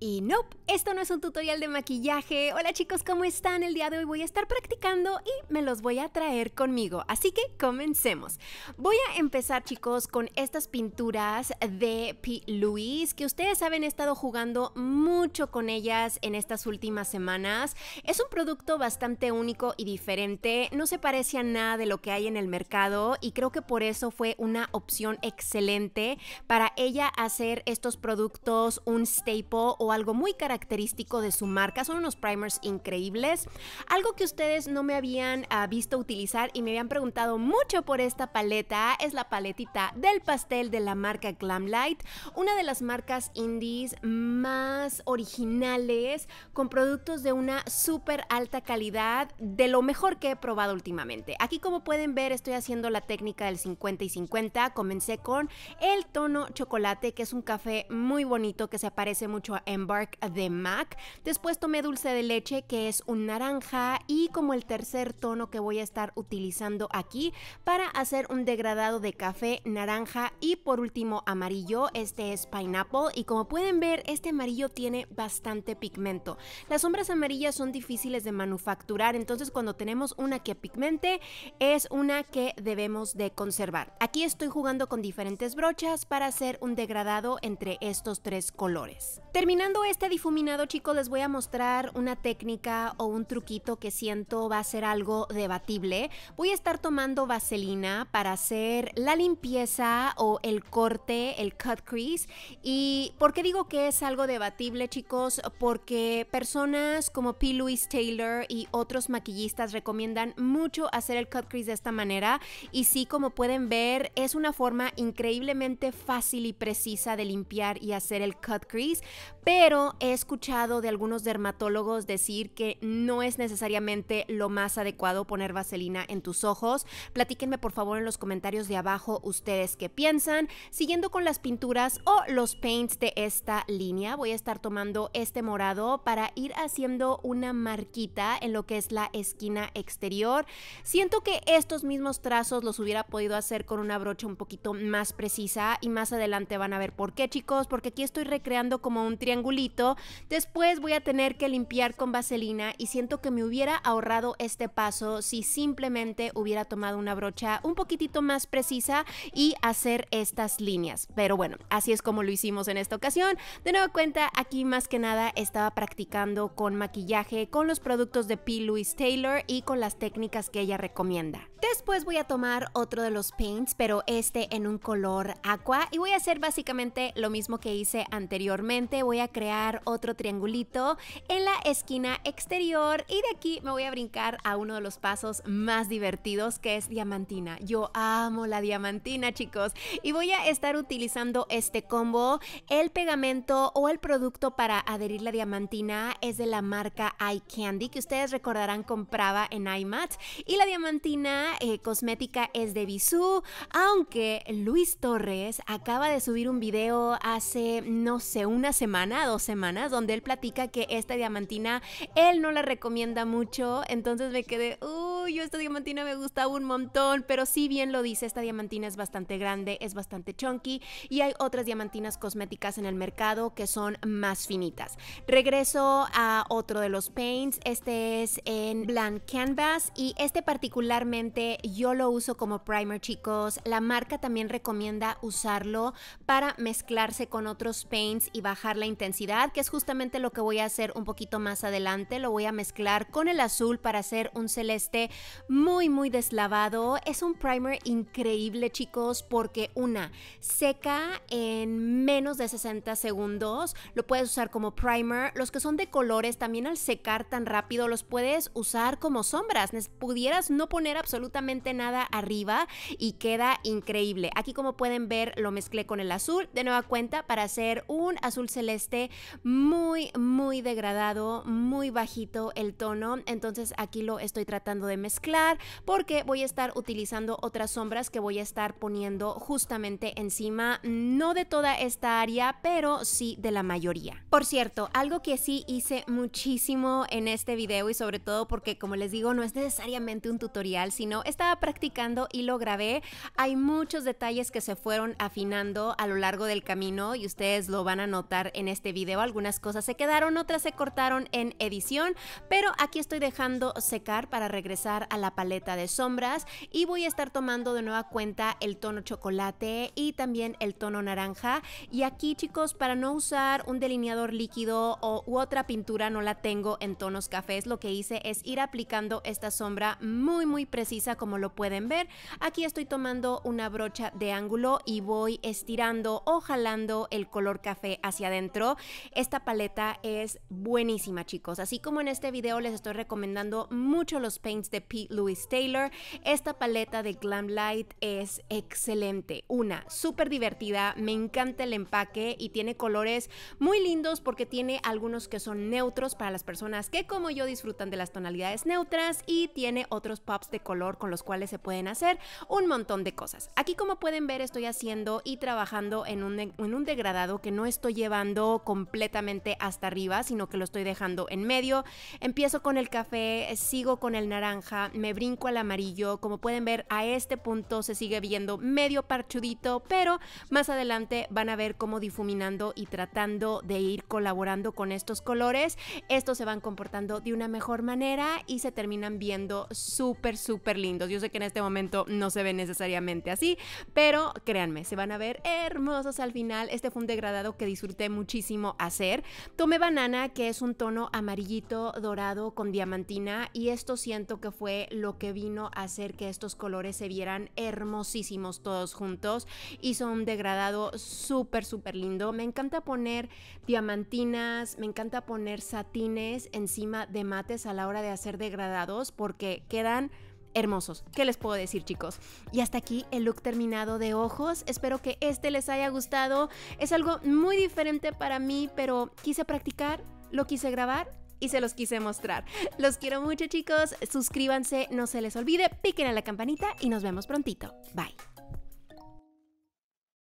Y nope, esto no es un tutorial de maquillaje. Hola chicos, ¿cómo están? El día de hoy voy a estar practicando y me los voy a traer conmigo. Así que comencemos. Voy a empezar chicos con estas pinturas de P. Louis, que ustedes saben he estado jugando mucho con ellas en estas últimas semanas. Es un producto bastante único y diferente, no se parece a nada de lo que hay en el mercado y creo que por eso fue una opción excelente para ella hacer estos productos un staple o algo muy característico de su marca. Son unos primers increíbles. Algo que ustedes no me habían ah, visto utilizar y me habían preguntado mucho por esta paleta es la paletita del pastel de la marca Glam Light, una de las marcas indies más originales con productos de una súper alta calidad, de lo mejor que he probado últimamente. Aquí como pueden ver estoy haciendo la técnica del 50 y 50. Comencé con el tono chocolate, que es un café muy bonito que se parece mucho a Embark de MAC. Después tomé dulce de leche, que es un naranja, y como el tercer tono que voy a estar utilizando aquí para hacer un degradado de café, naranja y por último amarillo, este es pineapple y como pueden ver este amarillo tiene bastante pigmento. Las sombras amarillas son difíciles de manufacturar, entonces cuando tenemos una que pigmente es una que debemos de conservar. Aquí estoy jugando con diferentes brochas para hacer un degradado entre estos tres colores. Terminando este difuminado, chicos, les voy a mostrar una técnica o un truquito que siento va a ser algo debatible. Voy a estar tomando vaselina para hacer la limpieza o el corte, el cut crease. ¿Y por qué digo que es algo debatible, chicos? Porque personas como P. Louis Taylor y otros maquillistas recomiendan mucho hacer el cut crease de esta manera. Y sí, como pueden ver, es una forma increíblemente fácil y precisa de limpiar y hacer el cut crease. Pero pero he escuchado de algunos dermatólogos decir que no es necesariamente lo más adecuado poner vaselina en tus ojos. Platíquenme por favor en los comentarios de abajo ustedes qué piensan. Siguiendo con las pinturas o los paints de esta línea, voy a estar tomando este morado para ir haciendo una marquita en lo que es la esquina exterior. Siento que estos mismos trazos los hubiera podido hacer con una brocha un poquito más precisa y más adelante van a ver por qué chicos, porque aquí estoy recreando como un triángulo Después voy a tener que limpiar con vaselina y siento que me hubiera ahorrado este paso si simplemente hubiera tomado una brocha un poquitito más precisa y hacer estas líneas. Pero bueno, así es como lo hicimos en esta ocasión. De nuevo cuenta, aquí más que nada estaba practicando con maquillaje, con los productos de P. Louise Taylor y con las técnicas que ella recomienda. Después voy a tomar otro de los paints, pero este en un color aqua y voy a hacer básicamente lo mismo que hice anteriormente. Voy a crear otro triangulito en la esquina exterior y de aquí me voy a brincar a uno de los pasos más divertidos que es diamantina. Yo amo la diamantina chicos y voy a estar utilizando este combo. El pegamento o el producto para adherir la diamantina es de la marca Eye Candy que ustedes recordarán compraba en iMat y la diamantina eh, cosmética es de Bisú, aunque Luis Torres acaba de subir un video hace no sé una semana dos semanas, donde él platica que esta diamantina él no la recomienda mucho. Entonces me quedé, uy, yo esta diamantina me gusta un montón, pero si bien lo dice, esta diamantina es bastante grande, es bastante chunky y hay otras diamantinas cosméticas en el mercado que son más finitas. Regreso a otro de los paints, este es en Blanc Canvas y este particularmente yo lo uso como primer, chicos. La marca también recomienda usarlo para mezclarse con otros paints y bajar la intensidad que es justamente lo que voy a hacer un poquito más adelante. Lo voy a mezclar con el azul para hacer un celeste muy, muy deslavado. Es un primer increíble, chicos, porque una, seca en menos de 60 segundos. Lo puedes usar como primer. Los que son de colores, también al secar tan rápido, los puedes usar como sombras. Pudieras no poner absolutamente nada arriba y queda increíble. Aquí, como pueden ver, lo mezclé con el azul. De nueva cuenta, para hacer un azul celeste muy, muy degradado, muy bajito el tono. Entonces aquí lo estoy tratando de mezclar porque voy a estar utilizando otras sombras que voy a estar poniendo justamente encima, no de toda esta área, pero sí de la mayoría. Por cierto, algo que sí hice muchísimo en este video y sobre todo porque como les digo, no es necesariamente un tutorial, sino estaba practicando y lo grabé. Hay muchos detalles que se fueron afinando a lo largo del camino y ustedes lo van a notar en este este video. Algunas cosas se quedaron, otras se cortaron en edición, pero aquí estoy dejando secar para regresar a la paleta de sombras y voy a estar tomando de nueva cuenta el tono chocolate y también el tono naranja. Y aquí chicos, para no usar un delineador líquido o, u otra pintura, no la tengo en tonos cafés, lo que hice es ir aplicando esta sombra muy muy precisa como lo pueden ver. Aquí estoy tomando una brocha de ángulo y voy estirando o jalando el color café hacia adentro esta paleta es buenísima, chicos. Así como en este video les estoy recomendando mucho los paints de Pete Louis Taylor, esta paleta de Glam Light es excelente. Una, súper divertida, me encanta el empaque y tiene colores muy lindos porque tiene algunos que son neutros para las personas que como yo disfrutan de las tonalidades neutras y tiene otros pops de color con los cuales se pueden hacer un montón de cosas. Aquí como pueden ver estoy haciendo y trabajando en un, en un degradado que no estoy llevando completamente hasta arriba, sino que lo estoy dejando en medio. Empiezo con el café, sigo con el naranja, me brinco al amarillo. Como pueden ver, a este punto se sigue viendo medio parchudito, pero más adelante van a ver cómo difuminando y tratando de ir colaborando con estos colores. Estos se van comportando de una mejor manera y se terminan viendo súper, súper lindos. Yo sé que en este momento no se ve necesariamente así, pero créanme, se van a ver hermosos al final. Este fue un degradado que disfruté muchísimo hacer. Tomé banana, que es un tono amarillito dorado con diamantina, y esto siento que fue lo que vino a hacer que estos colores se vieran hermosísimos todos juntos. Hizo un degradado súper, súper lindo. Me encanta poner diamantinas, me encanta poner satines encima de mates a la hora de hacer degradados porque quedan hermosos. ¿Qué les puedo decir, chicos? Y hasta aquí el look terminado de ojos. Espero que este les haya gustado. Es algo muy diferente para mí, pero quise practicar, lo quise grabar y se los quise mostrar. Los quiero mucho, chicos. Suscríbanse, no se les olvide, piquen a la campanita y nos vemos prontito. Bye.